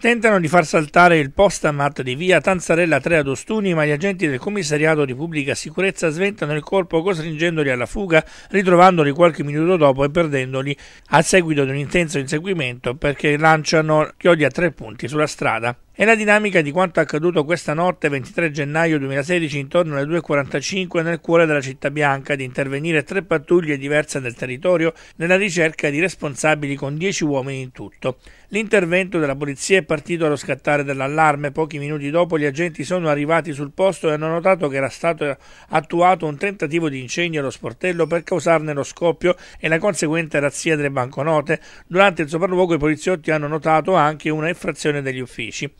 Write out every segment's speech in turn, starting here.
Tentano di far saltare il postamat di via Tanzarella 3 ad Ostuni, ma gli agenti del commissariato di pubblica sicurezza sventano il corpo costringendoli alla fuga, ritrovandoli qualche minuto dopo e perdendoli a seguito di un intenso inseguimento perché lanciano chiodi a tre punti sulla strada. È la dinamica di quanto accaduto questa notte 23 gennaio 2016 intorno alle 2.45 nel cuore della città bianca di intervenire tre pattuglie diverse del territorio nella ricerca di responsabili con 10 uomini in tutto. L'intervento della polizia è partito allo scattare dell'allarme, pochi minuti dopo gli agenti sono arrivati sul posto e hanno notato che era stato attuato un tentativo di incendio allo sportello per causarne lo scoppio e la conseguente razzia delle banconote. Durante il sopralluogo i poliziotti hanno notato anche una effrazione degli uffici.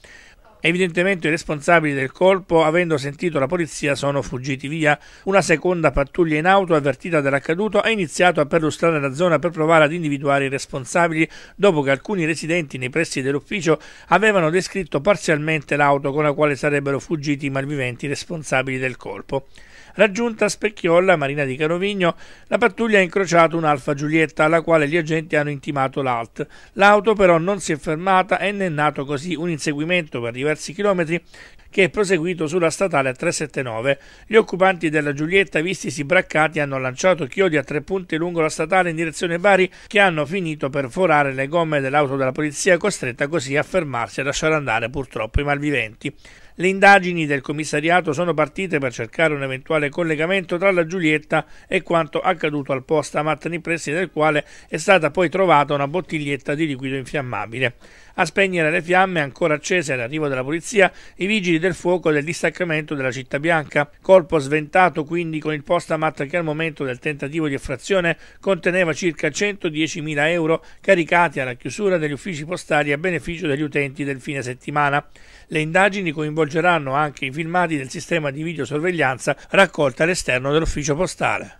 Evidentemente i responsabili del colpo, avendo sentito la polizia, sono fuggiti via. Una seconda pattuglia in auto, avvertita dell'accaduto, ha iniziato a perlustrare la zona per provare ad individuare i responsabili, dopo che alcuni residenti nei pressi dell'ufficio avevano descritto parzialmente l'auto con la quale sarebbero fuggiti i malviventi responsabili del colpo. Raggiunta Specchiolla, Marina di Carovigno, la pattuglia ha incrociato un'Alfa Giulietta alla quale gli agenti hanno intimato l'alt. L'auto però non si è fermata e ne è nato così un inseguimento per arrivare diversi chilometri che è proseguito sulla statale a 379. Gli occupanti della Giulietta, vistisi braccati, hanno lanciato chiodi a tre punti lungo la statale in direzione Bari che hanno finito per forare le gomme dell'auto della polizia costretta così a fermarsi e lasciare andare purtroppo i malviventi. Le indagini del commissariato sono partite per cercare un eventuale collegamento tra la Giulietta e quanto accaduto al post Amat nei pressi del quale è stata poi trovata una bottiglietta di liquido infiammabile. A spegnere le fiamme ancora accese all'arrivo della polizia, i vigili del fuoco del distaccamento della città bianca. Colpo sventato quindi con il postamat che al momento del tentativo di effrazione conteneva circa 110.000 euro caricati alla chiusura degli uffici postali a beneficio degli utenti del fine settimana. Le indagini coinvolgono coinvolgeranno anche i filmati del sistema di videosorveglianza raccolta all'esterno dell'ufficio postale.